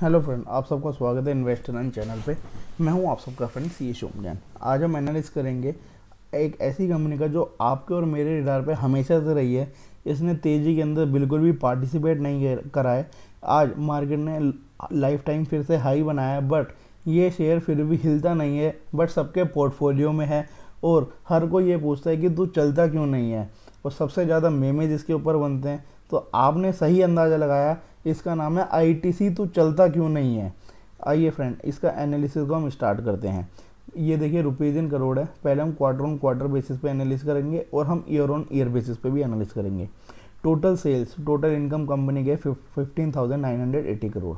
hello friend आप सबका स्वागत है इन्वेस्टर एन चैनल पे मैं हूं आप सबका फ्रेंड सी एस ओमजान आज हम एनालिस करेंगे एक ऐसी कंपनी का जो आपके और मेरे रिडार पे हमेशा से रही है इसने तेज़ी के अंदर बिल्कुल भी पार्टिसिपेट नहीं करा है आज मार्केट ने लाइफ टाइम फिर से हाई बनाया है बट ये शेयर फिर भी हिलता नहीं है बट सबके पोर्टफोलियो में है और हर कोई ये पूछता है कि तू चलता क्यों नहीं है और सबसे ज़्यादा मेमेज इसके ऊपर बनते हैं तो आपने सही अंदाज़ा लगाया इसका नाम है आईटीसी तो चलता क्यों नहीं है आइए फ्रेंड इसका एनालिसिस को हम स्टार्ट करते हैं ये देखिए रुपीज़ इन करोड़ है पहले हम क्वार्टर ऑन क्वार्टर बेसिस पे एनालिस करेंगे और हम ईयर ऑन ईयर बेसिस पे भी एनालिस करेंगे total sales total income company के fifteen thousand nine hundred eighty crore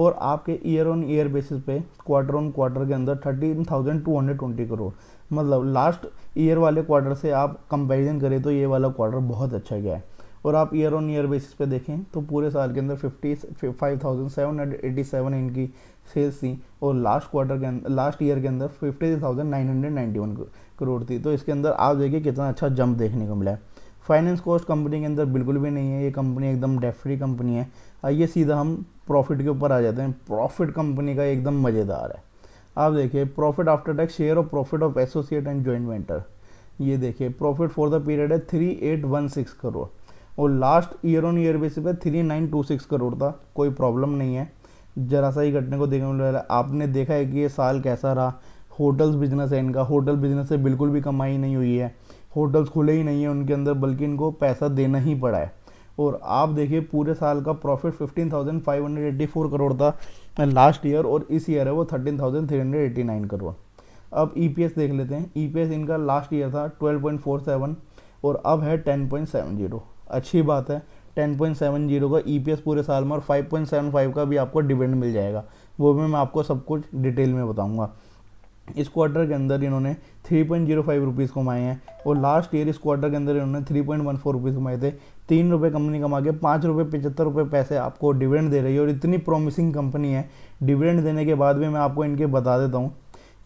और आपके ईयर ऑन ईयर बेसिस पे क्वार्टर ऑन क्वार्टर के अंदर thirteen thousand two hundred twenty crore मतलब लास्ट ईयर वाले क्वार्टर से आप कंपेरिजन करें तो ये वाला क्वार्टर बहुत अच्छा गया है और आप ईयर ऑन ईयर बेसिस पे देखें तो पूरे साल के अंदर fifty five thousand seven hundred eighty seven इनकी सेल्स थी और लास्ट क्वार्टर के अंदर लास्ट ईयर के अंदर fifty three thousand nine hundred ninety one crore थी तो इसके अंदर आप देखिए कितना अच्छा जंप देखने को मिला है फाइनेंस कॉस्ट कंपनी के अंदर बिल्कुल भी नहीं है ये कंपनी एकदम डेफरी कंपनी है आइए सीधा हम प्रॉफिट के ऊपर आ जाते हैं प्रॉफिट कंपनी का एकदम मज़ेदार है आप देखिए profit after tax share of profit of associate and joint venture ये देखिए प्रॉफिट फॉर द पीरियड है three eight one six crore और last year on year basis पे three nine two six crore था कोई प्रॉब्लम नहीं है जरा सा ही घटने को देखने को मिला आपने देखा है कि ये साल कैसा रहा होटल्स बिजनेस है इनका होटल बिजनेस से बिल्कुल भी कमाई नहीं हुई है होटल्स खुले ही नहीं है उनके अंदर बल्कि इनको पैसा देना ही पड़ा है और आप देखिए पूरे साल का profit fifteen thousand five hundred eighty four crore था लास्ट ईयर और इस ईयर है वो thirteen thousand three hundred eighty nine crore अब ईपीएस e देख लेते हैं ईपीएस e इनका लास्ट ईयर था ट्वेल्व पॉइंट फोर सेवन और अब है टेन पॉइंट सेवन जीरो अच्छी बात है 10.70 का ई e पूरे साल में और 5.75 का भी आपको डिविडेंड मिल जाएगा वो भी मैं आपको सब कुछ डिटेल में बताऊंगा इस क्वार्टर के अंदर इन्होंने three point zero five rupees कमाए हैं और लास्ट ईयर इस क्वार्टर के अंदर इन्होंने three point one four rupees कमाए थे तीन रुपये कंपनी कमा के पाँच रुपये पचहत्तर रुपये पैसे आपको डिविडेंड दे रही है और इतनी प्रॉमिसिंग कंपनी है डिविडेंड देने के बाद भी मैं आपको इनके बता देता हूँ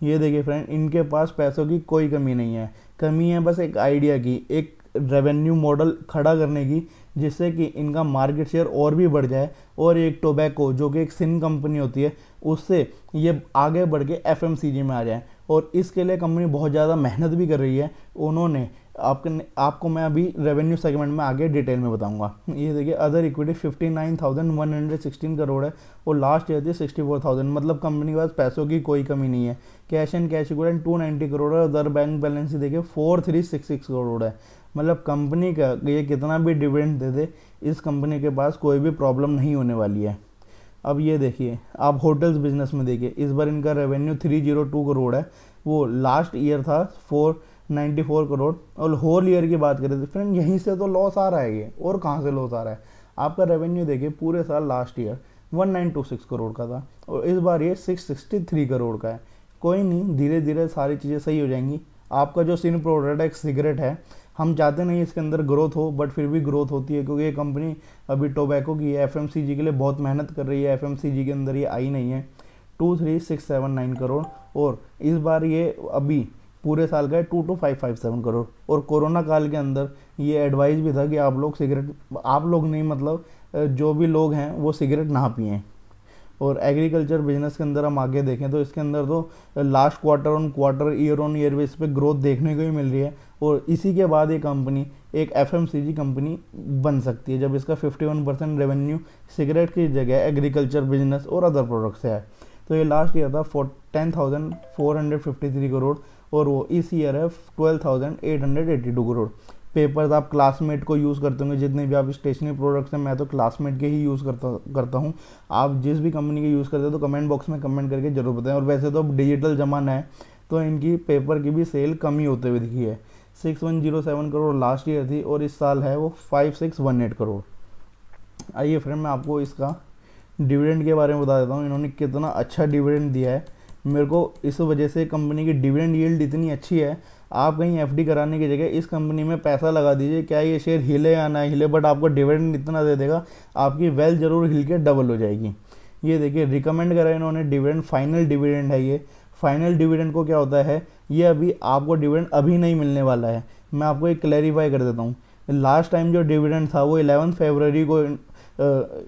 ये देखिए फ्रेंड इनके पास पैसों की कोई कमी नहीं है कमी है बस एक आइडिया की एक रेवेन्यू मॉडल खड़ा करने की जिससे कि इनका मार्केट शेयर और भी बढ़ जाए और एक टोबैको जो कि एक सिन कंपनी होती है उससे ये आगे बढ़ के एफ में आ जाए और इसके लिए कंपनी बहुत ज़्यादा मेहनत भी कर रही है उन्होंने आपके आपको मैं अभी रेवेन्यू सेगमेंट में आगे डिटेल में बताऊंगा ये देखिए अदर इक्विटी 59,116 करोड़ है और लास्ट ईयर थी 64,000 मतलब कंपनी के पास पैसों की कोई कमी नहीं है cash and cash equivalent 290 crore है अदर बैंक बैलेंस देखिए 4366 करोड़ है मतलब कंपनी का ये कितना भी डिविडेंड दे दे इस कंपनी के पास कोई भी प्रॉब्लम नहीं होने वाली है अब ये देखिए आप होटल्स बिजनेस में देखिए इस बार इनका revenue three zero two crore है वो लास्ट ईयर था फोर नाइन्टी फोर करोड़ और होल ईयर की बात करें तो फ्रेंड यहीं से तो लॉस आ रहा है ये और कहाँ से लॉस आ रहा है आपका रेवेन्यू देखिए पूरे साल last year one nine two six crore का था और इस बार ये सिक्स सिक्सटी थ्री करोड़ का है कोई नहीं धीरे धीरे सारी चीज़ें सही हो जाएंगी आपका जो सिन प्रोडक्ट है सिगरेट है हम चाहते नहीं इसके अंदर ग्रोथ हो बट फिर भी ग्रोथ होती है क्योंकि ये कंपनी अभी टोबैको की एफ एम के लिए बहुत मेहनत कर रही है एफ के अंदर ये आई नहीं है two three six seven nine crore और इस बार ये अभी पूरे साल का है two two five five seven crore और कोरोना काल के अंदर ये एडवाइस भी था कि आप लोग सिगरेट आप लोग नहीं मतलब जो भी लोग हैं वो सिगरेट ना पिए और एग्रीकल्चर बिजनेस के अंदर हम आगे देखें तो इसके अंदर तो last quarter on quarter year on year base पे ग्रोथ देखने को ही मिल रही है और इसी के बाद ये कंपनी एक एफ कंपनी बन सकती है जब इसका 51 परसेंट रेवेन्यू सिगरेट की जगह एग्रीकल्चर बिजनेस और अदर प्रोडक्ट से है तो ये लास्ट ईयर था four ten thousand four hundred fifty three crore और वो इस ईयर है twelve thousand eight hundred eighty two crore papers आप क्लासमेट को यूज़ करते होंगे जितने भी आप स्टेशनरी प्रोडक्ट्स हैं मैं तो क्लासमेट के ही यूज़ करता करता हूँ आप जिस भी कंपनी के यूज़ करते हो तो कमेंट बॉक्स में कमेंट करके जरूर बताएं और वैसे तो अब डिजिटल ज़माना है तो इनकी पेपर की भी सेल कम ही होते हुए दिखी है six one zero seven crore last year थी और इस साल है वो five six one eight crore आइए फ्रेंड मैं आपको इसका डिविडेंड के बारे में बता देता हूँ इन्होंने कितना अच्छा डिविडेंड दिया है मेरे को इस वजह से कंपनी की डिविडेंड यील्ड इतनी अच्छी है आप कहीं एफ कराने की जगह इस कंपनी में पैसा लगा दीजिए क्या ये शेयर हिले या ना हिले बट आपको डिविडेंड इतना दे देगा आपकी वेल्थ जरूर हिल के डबल हो जाएगी ये देखिए रिकमेंड करा इन्होंने डिविडेंड फाइनल डिविडेंड है ये फाइनल डिविडेंड को क्या होता है ये अभी आपको डिविडेंड अभी नहीं मिलने वाला है मैं आपको एक क्लैरिफाई कर देता हूँ लास्ट टाइम जो डिविडेंड था वो इलेवन फेबररी को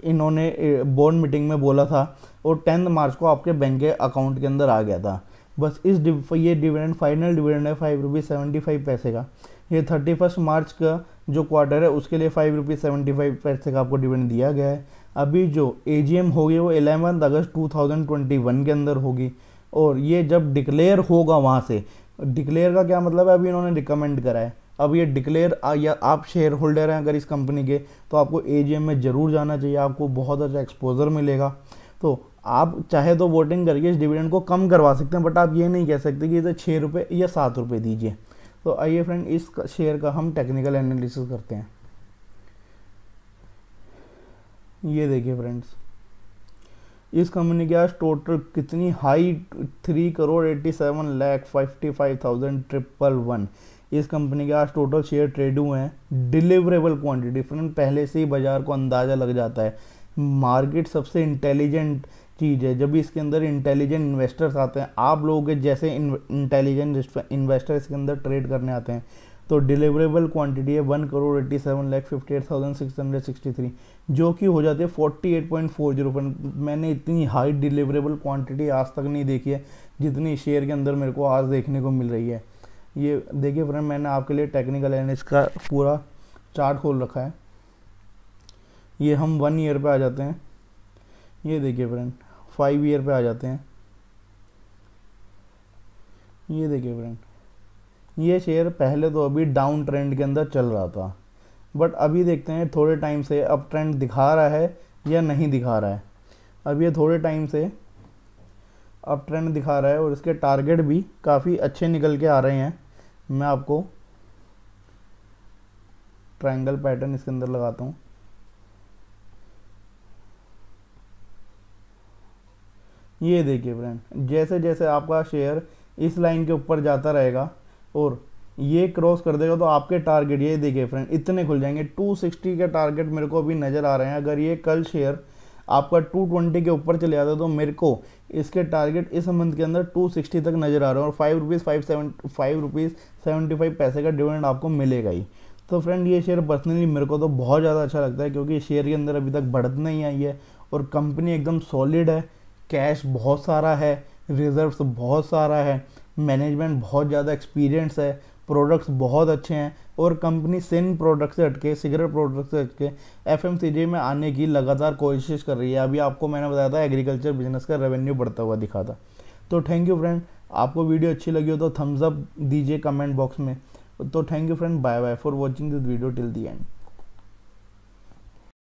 इन्होंने बोर्ड मीटिंग में बोला था और टेंथ मार्च को आपके बैंक के अकाउंट के अंदर आ गया था बस इस ये डिविडेंड फाइनल डिविडेंड है फाइव रुपीज़ सेवेंटी फाइव पैसे का ये थर्टी फर्स्ट मार्च का जो क्वार्टर है उसके लिए फाइव रुपीज़ सेवेंटी फाइव पैसे का आपको डिविडेंड दिया गया है अभी जो ए जी एम होगी वो एलेवंथ अगस्त टू थाउजेंड ट्वेंटी वन के अंदर होगी और ये जब डिक्लेयर होगा वहाँ से डिक्लेयर का क्या मतलब है अभी इन्होंने रिकमेंड करा है अब ये डिक्लेयर या आप शेयर होल्डर हैं अगर इस कंपनी के तो आपको ए में ज़रूर जाना चाहिए आपको बहुत अच्छा एक्सपोजर मिलेगा तो आप चाहे तो वोटिंग करके इस डिविडेंड को कम करवा सकते हैं बट आप ये नहीं कह सकते कि इसे छः रुपये या सात रुपये दीजिए तो आइए फ्रेंड इस शेयर का हम टेक्निकल एनालिसिस करते हैं ये देखिए फ्रेंड्स इस कंपनी के आज टोटल कितनी हाई three crore eighty seven lakh fifty five thousand triple one इस कंपनी के आज टोटल शेयर ट्रेड हुए हैं डिलीवरेबल क्वांटिटी फ्रेंड पहले से ही बाज़ार को अंदाज़ा लग जाता है मार्केट सबसे इंटेलिजेंट चीज़ है जब इसके अंदर इंटेलिजेंट इन्वेस्टर्स आते हैं आप लोगों के जैसे इंटेलिजेंट इन्वेस्टर इसके अंदर ट्रेड करने आते हैं तो डिलीवरेबल क्वांटिटी है one crore eighty seven lakh fifty eight thousand six hundred sixty three जो कि हो जाती है forty eight point four zero मैंने इतनी हाई डिलीवरेबल क्वांटिटी आज तक नहीं देखी है जितनी शेयर के अंदर मेरे को आज देखने को मिल रही है ये देखिए फ्रेंड मैंने आपके लिए टेक्निकल एनालिस्ट का पूरा चार्ट खोल रखा है ये हम वन ईयर पर आ जाते हैं ये देखिए फ्रेंड फाइव ईयर पे आ जाते हैं ये देखिए फ्रेंड ये शेयर पहले तो अभी डाउन ट्रेंड के अंदर चल रहा था बट अभी देखते हैं थोड़े टाइम से अप ट्रेंड दिखा रहा है या नहीं दिखा रहा है अब ये थोड़े टाइम से अप ट्रेंड दिखा रहा है और इसके टारगेट भी काफ़ी अच्छे निकल के आ रहे हैं मैं आपको ट्रायंगल पैटर्न इसके अंदर लगाता हूँ ये देखिए फ्रेंड जैसे जैसे आपका शेयर इस लाइन के ऊपर जाता रहेगा और ये क्रॉस कर देगा तो आपके टारगेट ये देखिए फ्रेंड इतने खुल जाएंगे 260 के टारगेट मेरे को अभी नज़र आ रहे हैं अगर ये कल शेयर आपका 220 के ऊपर चले जाता है तो मेरे को इसके टारगेट इस मंथ के अंदर 260 तक नज़र आ रहे हैं और five rupees five seven five rupees seventy five पैसे का डिविडेंड आपको मिलेगा ही तो फ्रेंड ये शेयर पर्सनली मेरे को तो बहुत ज़्यादा अच्छा लगता है क्योंकि शेयर के अंदर अभी तक बढ़त नहीं आई है और कंपनी एकदम सॉलिड है कैश बहुत सारा है रिजर्व्स बहुत सारा है मैनेजमेंट बहुत ज़्यादा एक्सपीरियंस है प्रोडक्ट्स बहुत अच्छे हैं और कंपनी सिन प्रोडक्ट से हटके सिगरेट प्रोडक्ट से हटके एफ में आने की लगातार कोशिश कर रही है अभी आपको मैंने बताया था एग्रीकल्चर बिजनेस का रेवेन्यू बढ़ता हुआ दिखा था तो थैंक यू फ्रेंड आपको वीडियो अच्छी लगी हो तो थम्सअप दीजिए कमेंट बॉक्स में तो thank you friend bye bye for watching this video till the and